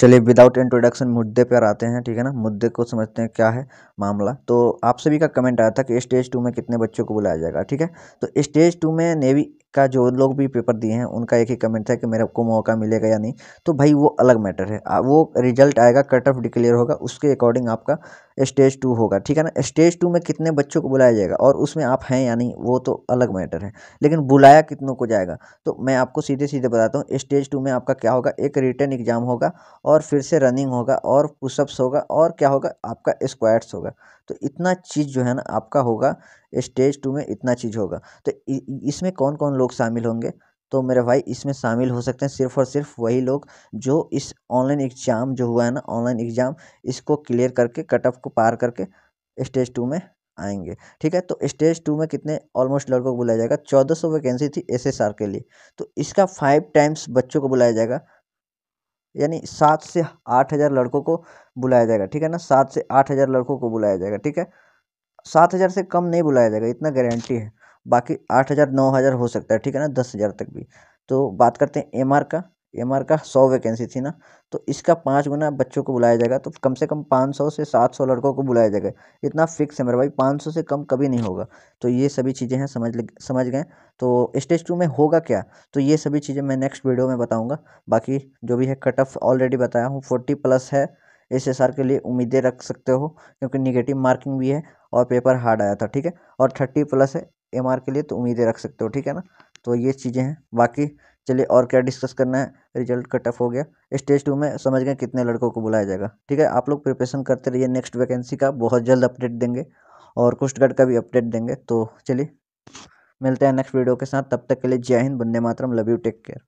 चलिए without introduction मुद्दे पर आते हैं ठीक है ना मुद्दे को समझते हैं क्या है मामला तो आप सभी का कमेंट आया था कि स्टेज टू में कितने बच्चों को बुलाया जाएगा ठीक है तो स्टेज टू में नेवी का जो लोग भी पेपर दिए हैं उनका एक ही कमेंट था कि मेरे को मौका मिलेगा या नहीं तो भाई वो अलग मैटर है वो रिजल्ट आएगा कट ऑफ डिक्लेयर होगा उसके अकॉर्डिंग आपका स्टेज टू होगा ठीक है ना स्टेज टू में कितने बच्चों को बुलाया जाएगा और उसमें आप हैं या नहीं वो तो अलग मैटर है लेकिन बुलाया कितनों को जाएगा तो मैं आपको सीधे सीधे बताता हूँ स्टेज टू में आपका क्या होगा एक रिटर्न एग्जाम होगा और फिर से रनिंग होगा और पुशअप्स होगा और क्या होगा आपका स्क्वाड्स होगा तो इतना चीज़ जो है ना आपका होगा स्टेज टू में इतना चीज़ होगा तो इसमें कौन कौन लोग शामिल होंगे तो मेरे भाई इसमें शामिल हो सकते हैं सिर्फ़ और सिर्फ वही लोग जो इस ऑनलाइन एग्जाम जो हुआ है ना ऑनलाइन एग्जाम इसको क्लियर करके कट ऑफ को पार करके स्टेज टू में आएंगे ठीक है तो स्टेज टू में कितने ऑलमोस्ट लड़कों को बुलाया जाएगा चौदह सौ वैकेंसी थी एसएसआर के लिए तो इसका फाइव टाइम्स बच्चों को बुलाया जाएगा यानी सात से आठ हज़ार लड़कों को बुलाया जाएगा ठीक है ना सात से आठ हज़ार लड़कों को बुलाया जाएगा ठीक है सात हज़ार से कम नहीं बुलाया जाएगा इतना गारंटी है बाकी आठ हज़ार नौ हज़ार हो सकता है ठीक है ना दस हज़ार तक भी तो बात करते हैं एम का एम का सौ वैकेंसी थी ना तो इसका पाँच गुना बच्चों को बुलाया जाएगा तो कम से कम पाँच सौ से सात सौ लड़कों को बुलाया जाएगा इतना फिक्स है मेरा भाई पाँच सौ से कम कभी नहीं होगा तो ये सभी चीज़ें हैं समझ समझ गए तो स्टेज टू में होगा क्या तो ये सभी चीज़ें मैं नेक्स्ट वीडियो में बताऊँगा बाकी जो भी है कट ऑफ ऑलरेडी बताया हूँ फोर्टी प्लस है एस एस आर के लिए उम्मीदें रख सकते हो क्योंकि निगेटिव मार्किंग भी है और पेपर हार्ड आया था ठीक है और थर्टी प्लस है एम आर के लिए तो उम्मीदें रख सकते हो ठीक है ना तो ये चीज़ें हैं बाकी चलिए और क्या डिस्कस करना है रिजल्ट कट ऑफ हो गया स्टेज टू में समझ गए कितने लड़कों को बुलाया जाएगा ठीक है आप लोग प्रिपरेशन करते रहिए नेक्स्ट वैकेंसी का बहुत जल्द अपडेट देंगे और गढ़ का भी अपडेट देंगे तो चलिए मिलते हैं नेक्स्ट वीडियो के साथ तब तक के लिए जय हिंद बंदे मातरम love you take care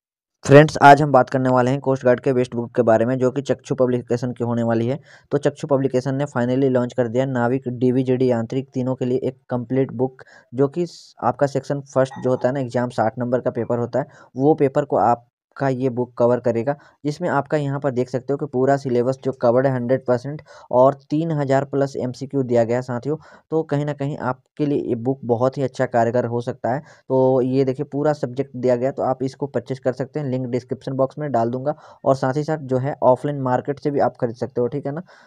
friends आज हम बात करने वाले हैं कोस्ट गार्ड के बेस्ट बुक के बारे में जो कि चक्षु पब्लिकेशन की होने वाली है तो चक्षु पब्लिकेशन ने फाइनली लॉन्च कर दिया नाविक डीवीजीडी यांत्रिक तीनों के लिए एक कंप्लीट बुक जो कि आपका सेक्शन फर्स्ट जो होता है ना एग्जाम साठ नंबर का पेपर होता है वो पेपर को आप का ये बुक कवर करेगा जिसमें आपका यहाँ पर देख सकते हो कि पूरा सिलेबस जो कवर्ड है हंड्रेड परसेंट और तीन हज़ार प्लस एम दिया गया साथियों तो कहीं ना कहीं आपके लिए ये बुक बहुत ही अच्छा कारगर हो सकता है तो ये देखिए पूरा सब्जेक्ट दिया गया तो आप इसको परचेस कर सकते हैं लिंक डिस्क्रिप्शन बॉक्स में डाल दूंगा और साथ ही साथ जो है ऑफलाइन मार्केट से भी आप खरीद सकते हो ठीक है ना